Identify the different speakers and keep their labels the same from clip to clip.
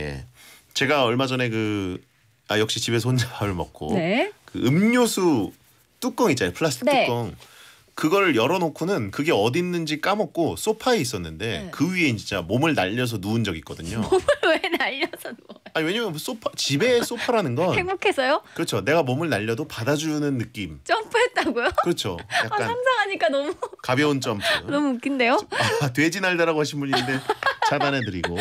Speaker 1: 예. 제가 얼마 전에 그아 역시 집에서 혼자 밥을 먹고 네. 그 음료수 뚜껑 있잖아요. 플라스틱 네. 뚜껑. 그걸 열어놓고는 그게 어디 있는지 까먹고 소파에 있었는데 네. 그 위에 진짜 몸을 날려서 누운 적 있거든요. 몸을 왜 날려서 누워? 아 왜냐면 소파 집에 소파라는 건 행복해서요? 그렇죠. 내가 몸을 날려도 받아주는 느낌. 점프했다고요? 그렇죠. 아, 약간 아, 상상하니까 너무 가벼운 점프. 너무 웃긴데요? 아, 돼지 날다라고 하신 분인데 차단해드리고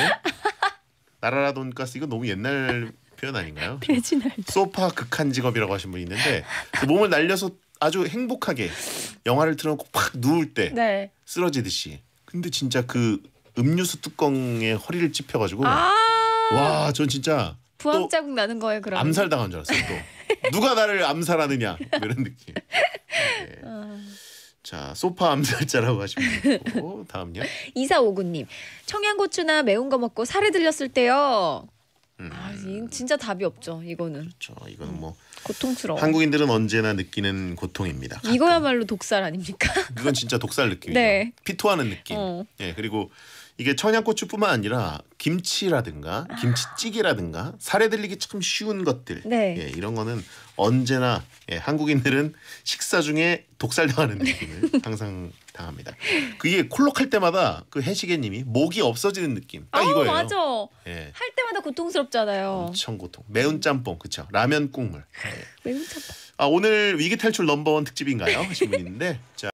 Speaker 1: 나라라 돈가스 이거 너무 옛날 표현 아닌가요? 소파 극한 직업이라고 하신 분이 있는데 그 몸을 날려서 아주 행복하게 영화를 틀어놓고 팍 누울 때 네. 쓰러지듯이 근데 진짜 그 음료수 뚜껑에 허리를 찝혀가지고 아와전 진짜 부합 자국 나는 거예요 그럼 암살 당한 줄 알았어요 또 누가 나를 암살하느냐 이런 느낌 자, 소파 암살자라고 하시고 다음요. 2459님. 청양고추나 매운 거 먹고 살에 들렸을 때요. 음. 아, 진짜 답이 없죠. 이거는. 그렇죠. 이거는 뭐 고통스러워. 한국인들은 언제나 느끼는 고통입니다. 가끔. 이거야말로 독살 아닙니까? 이건 진짜 독살 느낌이죠. 네. 피토하는 느낌. 어. 예, 그리고 이게 청양고추뿐만 아니라 김치라든가 아. 김치찌개라든가 사례 들리기 참 쉬운 것들 네. 예, 이런 거는 언제나 예, 한국인들은 식사 중에 독살당하는 느낌을 항상 당합니다. 그게 콜록할 때마다 그 해시계님이 목이 없어지는 느낌 딱 아우, 이거예요. 맞아. 예. 할 때마다 고통스럽잖아요. 엄청 고통. 매운 짬뽕 그쵸? 라면 국물. 예. 매운 짬뽕. 아 오늘 위기 탈출 넘버원 특집인가요? 하신있는데 자.